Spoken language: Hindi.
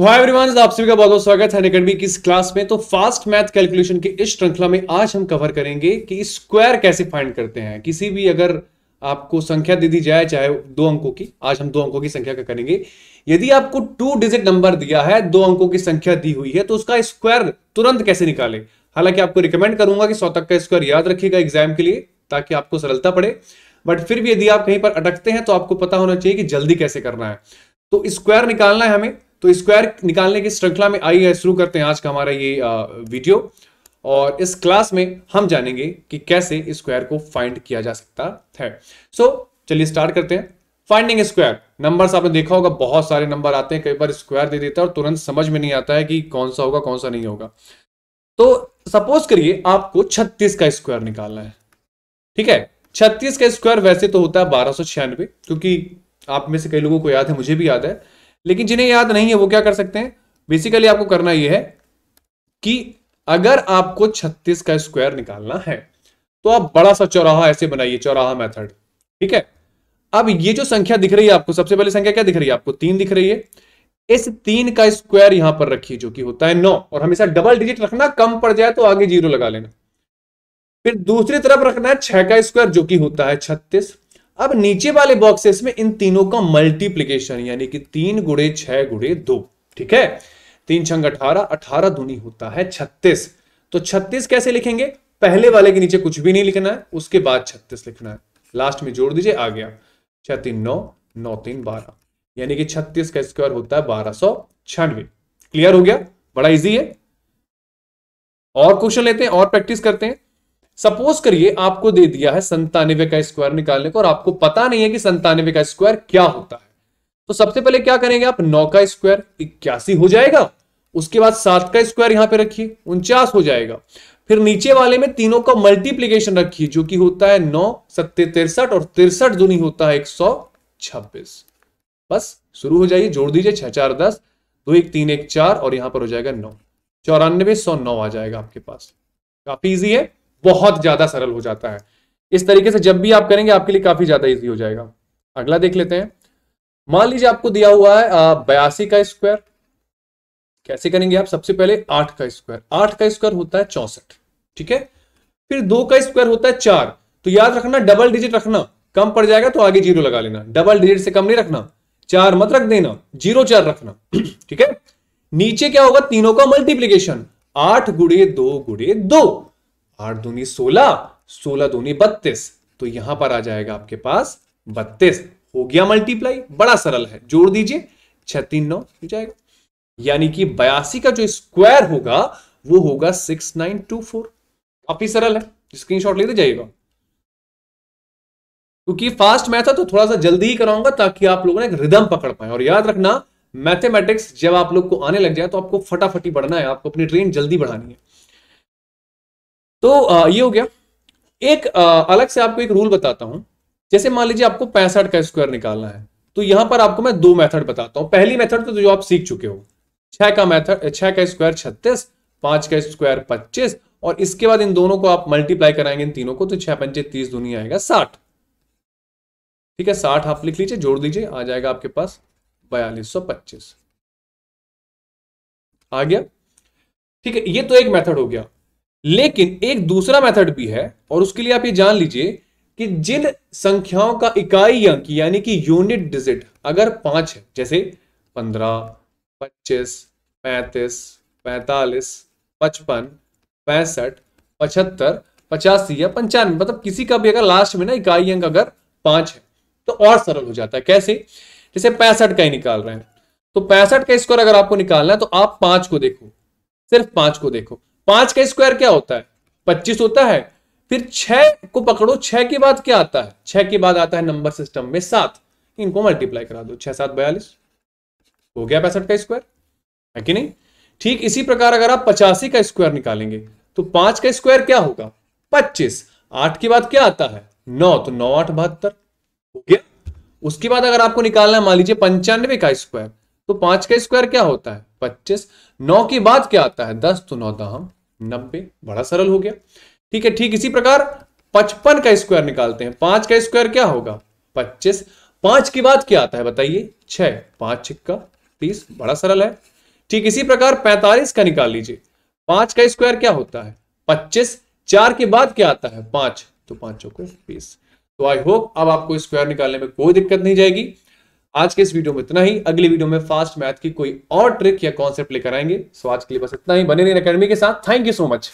आप सभी का बहुत बहुत स्वागत है की इस क्लास में तो फास्ट मैथ कैलकुलेशन की इस श्रृंखला में आज हम कवर करेंगे कि स्क्वायर कैसे फाइंड करते हैं किसी भी अगर आपको संख्या दे दी जाए चाहे दो अंकों की आज हम दो अंकों की संख्या का करेंगे यदि आपको टू डिजिट नंबर दिया है दो अंकों की संख्या दी हुई है तो उसका स्क्वायर तुरंत कैसे निकाले हालांकि आपको रिकमेंड करूंगा कि सौ तक का स्क्वायर याद रखेगा एग्जाम के लिए ताकि आपको सरलता पड़े बट फिर भी यदि आप कहीं पर अटकते हैं तो आपको पता होना चाहिए कि जल्दी कैसे करना है तो स्क्वायर निकालना है हमें तो स्क्वायर निकालने की श्रृंखला में आइए शुरू करते हैं आज का हमारा ये वीडियो और इस क्लास में हम जानेंगे कि कैसे स्क्वायर को फाइंड किया जा सकता है सो so, चलिए स्टार्ट करते हैं फाइंडिंग स्क्वायर नंबर्स आपने देखा होगा बहुत सारे नंबर आते हैं कई बार स्क्वायर दे देता है और तुरंत समझ में नहीं आता है कि कौन सा होगा कौन सा नहीं होगा तो सपोज करिए आपको 36 का स्क्वायर निकालना है ठीक है 36 का स्क्वायर वैसे तो होता है बारह क्योंकि आप में से कई लोगों को याद है मुझे भी याद है लेकिन जिन्हें याद नहीं है वो क्या कर सकते हैं बेसिकली आपको करना यह है कि अगर आपको 36 का स्क्वायर निकालना है तो आप बड़ा सा चौराहा ऐसे बनाइए चौराहा मेथड ठीक है अब ये जो संख्या दिख रही है आपको सबसे पहले संख्या क्या दिख रही है आपको तीन दिख रही है इस तीन का स्क्वायर यहां पर रखिए जो कि होता है नौ और हमेशा डबल डिजिट रखना कम पड़ जाए तो आगे जीरो लगा लेना फिर दूसरी तरफ रखना है छह का स्क्वायर जो कि होता है छत्तीस अब नीचे वाले बॉक्सेस में इन तीनों का मल्टीप्लीकेशन यानी कि तीन गुड़े छह गुड़े दो ठीक है तीन छंग अठारह अठारह दूनी होता है छत्तीस तो छत्तीस कैसे लिखेंगे पहले वाले के नीचे कुछ भी नहीं लिखना है उसके बाद छत्तीस लिखना है लास्ट में जोड़ दीजिए आ गया छह तीन नौ नौ तीन बारह यानी कि छत्तीस का स्क्वायर होता है बारह सौ छियानवे क्लियर हो गया बड़ा इजी है और क्वेश्चन लेते हैं और प्रैक्टिस करते हैं सपोज करिए आपको दे दिया है संतानवे का स्क्वायर निकालने को और आपको पता नहीं है कि संतानवे का स्क्वायर क्या होता है तो सबसे पहले क्या करेंगे आप नौ का स्क्वायर इक्यासी हो जाएगा उसके बाद सात का स्क्वायर यहां पे रखिए उनचास हो जाएगा फिर नीचे वाले में तीनों का मल्टीप्लीकेशन रखिए जो कि होता है नौ सत्ते तिरसठ और तिरसठ दुनी होता है एक सौ छब्बीस बस शुरू हो जाइए जोड़ दीजिए छह चार दस दो एक तीन एक चार और यहां पर हो जाएगा नौ चौरानवे सौ नौ आ जाएगा आपके पास काफी इजी है बहुत ज़्यादा सरल हो जाता है इस तरीके से जब भी आप करेंगे आपके लिए काफ़ी ज़्यादा ईजी हो जाएगा अगला देख लेते हैं मान लीजिए आपको दिया हुआ है बयासी का स्क्वायर कैसे करेंगे आप सबसे पहले आठ का स्क्वायर आठ का स्क्वायर होता है चौसठ ठीक है फिर दो का स्क्वायर होता है चार तो याद रखना डबल डिजिट रखना कम पड़ जाएगा तो आगे जीरो लगा लेना डबल डिजिट से कम नहीं रखना चार मत रख देना जीरो चार रखना ठीक है नीचे क्या होगा तीनों का मल्टीप्लीकेशन आठ गुड़े दो गुड़े दो आठ दूनी सोलह सोलह दूनी बत्तीस तो यहां पर आ जाएगा आपके पास बत्तीस हो गया मल्टीप्लाई बड़ा सरल है जोड़ दीजिए छह तीन नौ हो जाएगा यानी कि बयासी का जो स्क्वायर होगा वो होगा सिक्स नाइन टू फोर काफी सरल है स्क्रीनशॉट लेते जाइएगा क्योंकि फास्ट मैथ है तो थोड़ा सा जल्दी ही कराऊंगा ताकि आप लोगों ने एक रिदम पकड़ पाए और याद रखना मैथमेटिक्स जब आप लोग को आने लग जाए तो आपको फटाफटी बढ़ना है आपको अपनी ट्रेन जल्दी बढ़ानी है तो ये हो गया एक अलग से आपको एक रूल बताता हूं जैसे मान लीजिए आपको पैंसठ का स्क्वायर निकालना है तो यहां पर आपको मैं दो मेथड बताता हूं पहली मेथड तो जो आप सीख चुके हो छह का मेथड छह का स्क्वायर छत्तीस पांच का स्क्वायर पच्चीस और इसके बाद इन दोनों को आप मल्टीप्लाई कराएंगे इन तीनों को तो छह पंचे तीस दुनिया आएगा साठ ठीक है साठ आप लिख लीजिए जोड़ दीजिए आ जाएगा आपके पास बयालीस सौ पच्चीस आ गया ठीक है ये तो एक मेथड हो गया लेकिन एक दूसरा मेथड भी है और उसके लिए आप ये जान लीजिए कि जिन संख्याओं का इकाई अंक यानी कि यूनिट डिजिट अगर पांच है जैसे पंद्रह पच्चीस पैंतीस पैंतालीस पचपन पैंसठ पचहत्तर पचासी या पंचानवे मतलब किसी का भी अगर लास्ट में ना इकाई अंक अगर पांच है तो और सरल हो जाता है कैसे जैसे पैंसठ का ही निकाल रहे हैं तो पैंसठ का स्कोर अगर आपको निकालना है तो आप पांच को देखो सिर्फ पांच को देखो पांच का स्क्वायर क्या होता है पच्चीस होता है फिर छह को पकड़ो छह के बाद क्या आता है छह के बाद आता है नंबर सिस्टम में सात इनको मल्टीप्लाई करा दो छह सात बयालीस हो गया पैंसठ का स्क्वायर है कि नहीं ठीक इसी प्रकार अगर आप पचासी का स्क्वायर निकालेंगे तो पांच का स्क्वायर क्या होगा पच्चीस आठ के बाद क्या आता है नौ तो नौ आठ बहत्तर हो गया उसके बाद अगर आपको निकालना है मान लीजिए पंचानवे का स्क्वायर तो पांच का स्क्वायर क्या होता है पच्चीस नौ के बाद क्या आता है दस तो नौ दाम नब्बे बड़ा सरल हो गया ठीक है ठीक इसी प्रकार पचपन का स्क्वायर निकालते हैं पांच का स्क्वायर क्या होगा पच्चीस पांच के बाद क्या आता है बताइए छह पांच छिक्का तीस बड़ा सरल है ठीक इसी प्रकार पैंतालीस का निकाल लीजिए पांच का स्क्वायर क्या होता है पच्चीस चार के बाद क्या आता है पांच तो पांचों को बीस तो आई होप अब आपको स्क्वायर निकालने में कोई दिक्कत नहीं जाएगी आज के इस वीडियो में इतना ही अगली वीडियो में फास्ट मैथ की कोई और ट्रिक या कॉन्सेप्ट लेकर आएंगे सो आज के लिए बस इतना ही बने रहिए अकेडमी के साथ थैंक यू सो मच